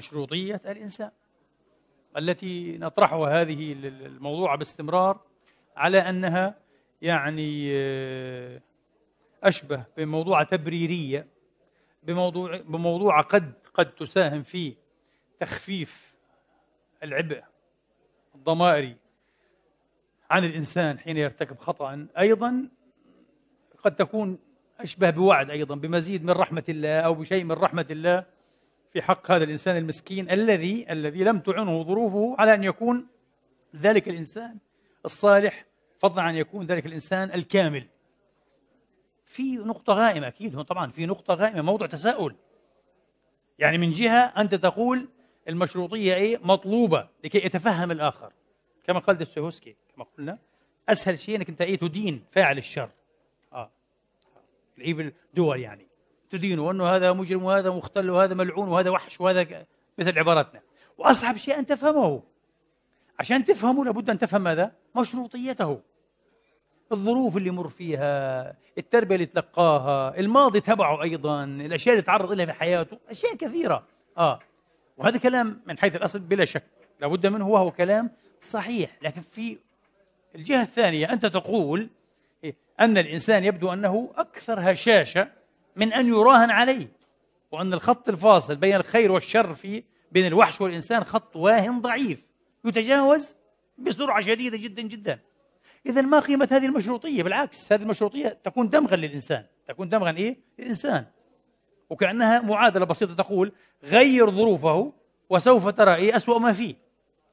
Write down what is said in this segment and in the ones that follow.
مشروطية الإنسان التي نطرحها هذه الموضوع باستمرار على أنها يعني آه، أشبه بموضوع تبريرية بموضوع بموضوع قد قد تساهم في تخفيف العبء الضمائري عن الإنسان حين يرتكب خطأ أيضا قد تكون أشبه بوعد أيضا بمزيد من رحمة الله أو بشيء من رحمة الله في حق هذا الإنسان المسكين الذي الذي لم تعنه ظروفه على أن يكون ذلك الإنسان الصالح فضلا عن يكون ذلك الإنسان الكامل في نقطة غائمة أكيد طبعا في نقطة غائمة موضوع تساؤل يعني من جهة أنت تقول المشروطية إيه مطلوبة لكي يتفهم الآخر كما قال دستويفسكي كما قلنا أسهل شيء أنك أنت إيه تدين فاعل الشر آه الإيفل دول يعني تدينه وأنه هذا مجرم وهذا مختل وهذا ملعون وهذا وحش وهذا مثل عباراتنا وأصعب شيء أن تفهمه عشان تفهمه لابد أن تفهم ماذا؟ مشروطيته الظروف اللي مر فيها التربية اللي تلقاها الماضي تبعه أيضا الأشياء اللي تعرض لها في حياته أشياء كثيرة آه وهذا كلام من حيث الأصل بلا شك لابد منه وهو كلام صحيح لكن في الجهة الثانية أنت تقول إيه، أن الإنسان يبدو أنه أكثر هشاشة من أن يراهن عليه وأن الخط الفاصل بين الخير والشر في بين الوحش والإنسان خط واهن ضعيف يتجاوز بسرعة شديدة جدا جدا إذا ما قيمة هذه المشروطية بالعكس هذه المشروطية تكون دمغا للإنسان تكون دمغا إيه؟ للإنسان وكأنها معادلة بسيطة تقول غير ظروفه وسوف ترى إيه أسوأ ما فيه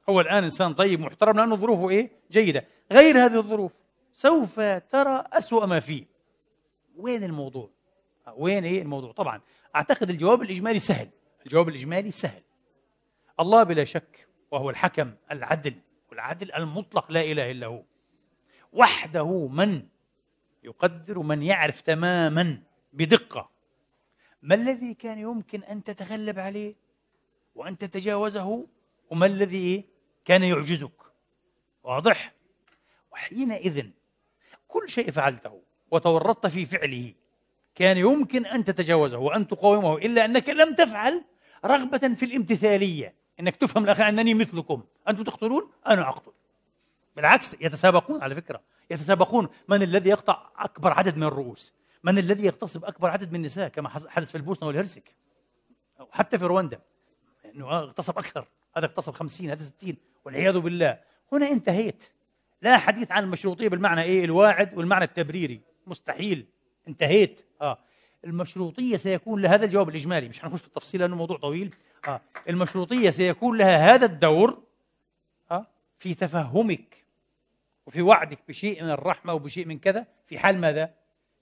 هو الآن إنسان طيب محترم لأنه ظروفه إيه جيدة غير هذه الظروف سوف ترى أسوأ ما فيه وين الموضوع وين ايه الموضوع طبعا اعتقد الجواب الاجمالي سهل الجواب الاجمالي سهل الله بلا شك وهو الحكم العدل والعدل المطلق لا اله الا هو وحده من يقدر من يعرف تماما بدقه ما الذي كان يمكن ان تتغلب عليه وان تتجاوزه وما الذي كان يعجزك واضح وحينئذ كل شيء فعلته وتورطت في فعله كان يمكن أن تتجاوزه وأن تقاومه إلا أنك لم تفعل رغبة في الامتثالية أنك تفهم الآخر أنني مثلكم أنتم تقتلون أنا أقتل بالعكس يتسابقون على فكرة يتسابقون من الذي يقطع أكبر عدد من الرؤوس من الذي يغتصب أكبر عدد من النساء كما حدث في البوسنة والهرسك أو حتى في رواندا أنه اغتصب أكثر هذا اغتصب 50 هذا 60 والعياذ بالله هنا انتهيت لا حديث عن المشروطية بالمعنى إيه الواعد والمعنى التبريري مستحيل انتهيت اه المشروطيه سيكون لهذا الجواب الاجمالي مش حنخش في التفصيل لانه موضوع طويل اه المشروطيه سيكون لها هذا الدور اه في تفهمك وفي وعدك بشيء من الرحمه وبشيء من كذا في حال ماذا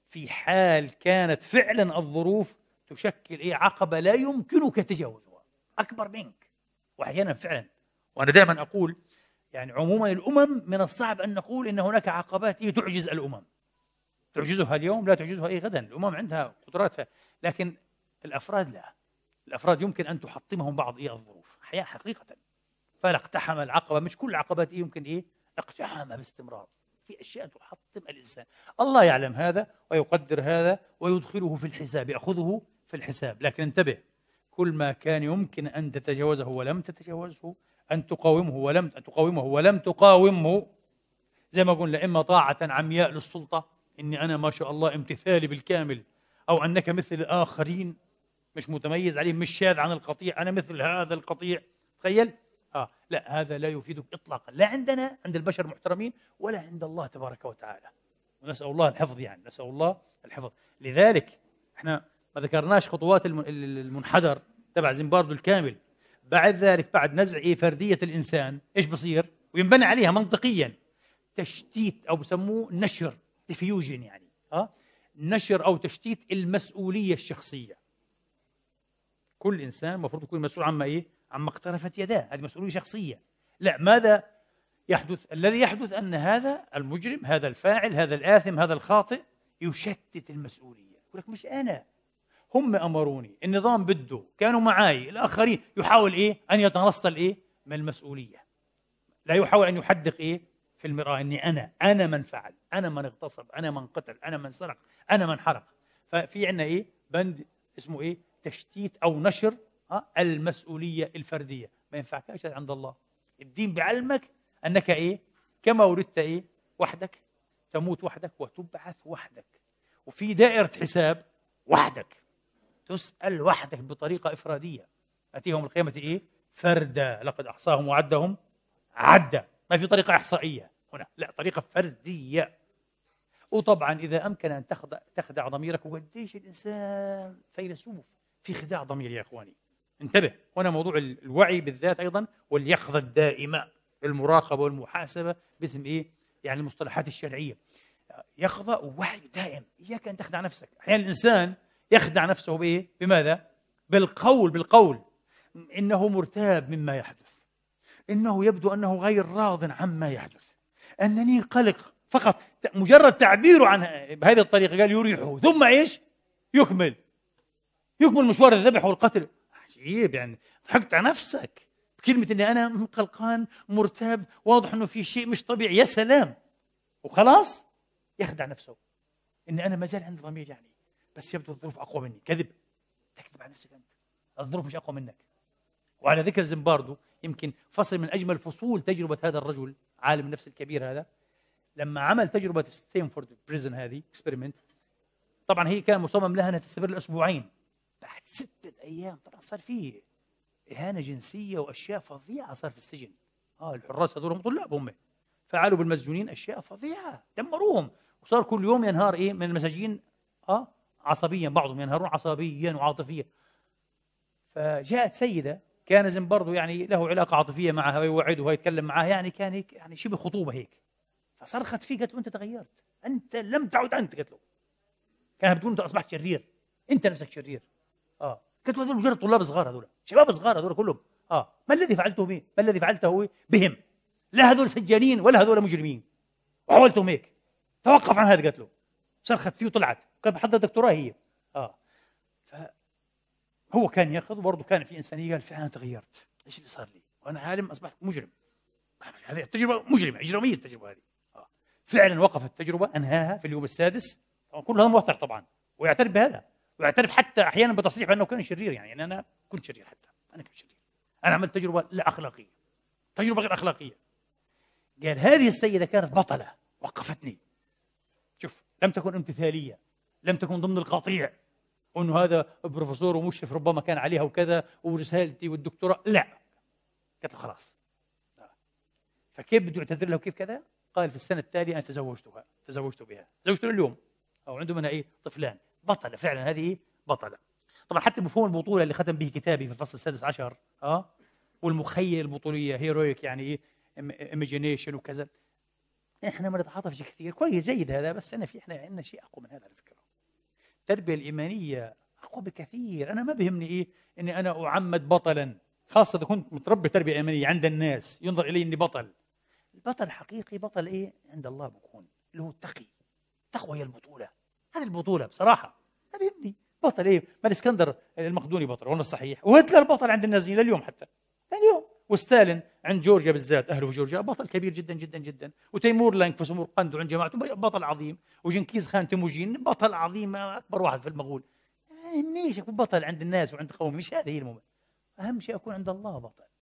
في حال كانت فعلا الظروف تشكل ايه عقبه لا يمكنك تجاوزها اكبر منك واحيانا فعلا وانا دائما اقول يعني عموما الامم من الصعب ان نقول ان هناك عقبات هي تعجز الامم تعجزها اليوم لا تعجزها اي غدا الامم عندها قدراتها لكن الافراد لا الافراد يمكن ان تحطمهم بعض ايه الظروف حياه حقيقه فلا اقتحم العقبه مش كل العقبات إيه يمكن ايه اقتحامها باستمرار في اشياء تحطم الانسان الله يعلم هذا ويقدر هذا ويدخله في الحساب ياخذه في الحساب لكن انتبه كل ما كان يمكن ان تتجاوزه ولم تتجاوزه ان تقاومه ولم أن تقاومه ولم تقاومه زي ما قلنا اما طاعه عمياء للسلطه إني أنا ما شاء الله امتثالي بالكامل أو أنك مثل الآخرين مش متميز عليهم مش شاذ عن القطيع أنا مثل هذا القطيع تخيل آه لا هذا لا يفيدك إطلاقا لا عندنا عند البشر محترمين ولا عند الله تبارك وتعالى ونسأل الله الحفظ يعني نسأل الله الحفظ لذلك احنا ما ذكرناش خطوات المنحدر تبع زيمباردو الكامل بعد ذلك بعد نزع إيه فردية الإنسان إيش بصير وينبنى عليها منطقيا تشتيت أو بسموه نشر ديفيوجن يعني اه نشر او تشتيت المسؤوليه الشخصيه كل انسان المفروض يكون مسؤول عما ايه عما اقترفت يداه هذه مسؤوليه شخصيه لا ماذا يحدث الذي يحدث ان هذا المجرم هذا الفاعل هذا الاثم هذا الخاطئ يشتت المسؤوليه يقول لك مش انا هم امروني النظام بده كانوا معي الاخرين يحاول ايه ان يتنصل ايه من المسؤوليه لا يحاول ان يحدق ايه في المرآة أني أنا أنا من فعل أنا من اغتصب أنا من قتل أنا من سرق أنا من حرق ففي عندنا إيه بند اسمه إيه تشتيت أو نشر آه، المسؤولية الفردية ما ينفعكش عند الله الدين بعلمك أنك إيه كما ولدت إيه وحدك تموت وحدك وتبعث وحدك وفي دائرة حساب وحدك تسأل وحدك بطريقة إفرادية أتيهم القيامة إيه فردا لقد أحصاهم وعدهم عدا ما في طريقة إحصائية هنا لا طريقة فردية وطبعا إذا أمكن أن تخدع, تخدع ضميرك وقديش الإنسان فيلسوف في خداع ضمير يا إخواني انتبه هنا موضوع الوعي بالذات أيضا واليقظة الدائمة المراقبة والمحاسبة باسم إيه يعني المصطلحات الشرعية يقظة ووعي دائم إياك أن تخدع نفسك أحيانا الإنسان يخدع نفسه بإيه بماذا بالقول بالقول إنه مرتاب مما يحدث انه يبدو انه غير راض عما يحدث انني قلق فقط مجرد تعبيره عن بهذه الطريقه قال يريحه ثم ايش؟ يكمل يكمل مشوار الذبح والقتل عجيب يعني ضحكت على نفسك بكلمة اني انا قلقان مرتاب واضح انه في شيء مش طبيعي يا سلام وخلاص يخدع نفسه اني انا ما زال عندي ضمير يعني بس يبدو الظروف اقوى مني كذب تكذب على نفسك انت الظروف مش اقوى منك وعلى ذكر زمباردو يمكن فصل من أجمل فصول تجربة هذا الرجل عالم النفس الكبير هذا لما عمل تجربة ستينفورد بريزن هذه اكسبيرمنت طبعا هي كان مصمم لها أنها تستمر لأسبوعين بعد ستة أيام طبعا صار فيه إهانة جنسية وأشياء فظيعة صار في السجن آه الحراس هذول هم طلاب هم فعلوا بالمسجونين أشياء فظيعة دمروهم وصار كل يوم ينهار إيه من المساجين آه عصبيا بعضهم ينهارون عصبيا وعاطفيا فجاءت سيدة كان برضه يعني له علاقه عاطفيه معها ويوعده يتكلم معها يعني كان هيك يعني شبه خطوبه هيك فصرخت فيه قالت له انت تغيرت انت لم تعد انت قالت له كان بتقول انت اصبحت شرير انت نفسك شرير اه قالت له هذول مجرد طلاب صغار هذول شباب صغار هذول كلهم اه ما الذي فعلته بهم ما الذي فعلته بهم لا هذول سجانين ولا هذول مجرمين وحولتهم هيك توقف عن هذا قالت له صرخت فيه وطلعت كانت بحضر دكتوراه هي اه هو كان ياخذ وبرضه كان في انسانيه قال فعلا تغيرت ايش اللي صار لي؟ وانا عالم اصبحت مجرم هذه التجربه مجرمه اجراميه التجربه هذه آه. فعلا وقف التجربه انهاها في اليوم السادس كل هذا مؤثر طبعا ويعترف بهذا ويعترف حتى احيانا بتصريح بانه كان شرير يعني, يعني انا كنت شرير حتى انا كنت شرير انا عملت تجربه لا اخلاقيه تجربه غير اخلاقيه قال هذه السيده كانت بطله وقفتني شوف لم تكن امتثاليه لم تكن ضمن القطيع وانه هذا بروفيسور ومشرف ربما كان عليها وكذا ورسالتي والدكتوراه لا قالت له خلاص فكيف بده يعتذر له كيف كذا؟ قال في السنه التاليه انا تزوجتها تزوجت بها زوجته اليوم او عنده منها ايه طفلان بطله فعلا هذه إيه؟ بطله طبعا حتى مفهوم البطوله اللي ختم به كتابي في الفصل السادس عشر اه والمخيل البطوليه هيرويك يعني ايه ايميجينيشن وكذا احنا ما نتعاطفش كثير كويس جيد هذا بس انا في احنا عندنا شيء اقوى من هذا على فكره التربية الإيمانية أقوى بكثير أنا ما بهمني إيه أني أنا أعمد بطلا خاصة إذا كنت متربي تربية إيمانية عند الناس ينظر إلي أني بطل البطل حقيقي بطل إيه عند الله بكون اللي هو التقي التقوى هي البطولة هذه البطولة بصراحة ما بهمني بطل إيه ما الإسكندر المقدوني بطل ولا الصحيح وهتلر بطل عند النازيين لليوم حتى لليوم وستالين عند جورجيا بالذات اهله في جورجيا بطل كبير جدا جدا جدا وتيمور لانك في سمور قند عند جماعته بطل عظيم وجنكيز خان تيموجين بطل عظيم اكبر واحد في المغول ما يعني اكون بطل عند الناس وعند قومي مش هذا هي المهم اهم شيء اكون عند الله بطل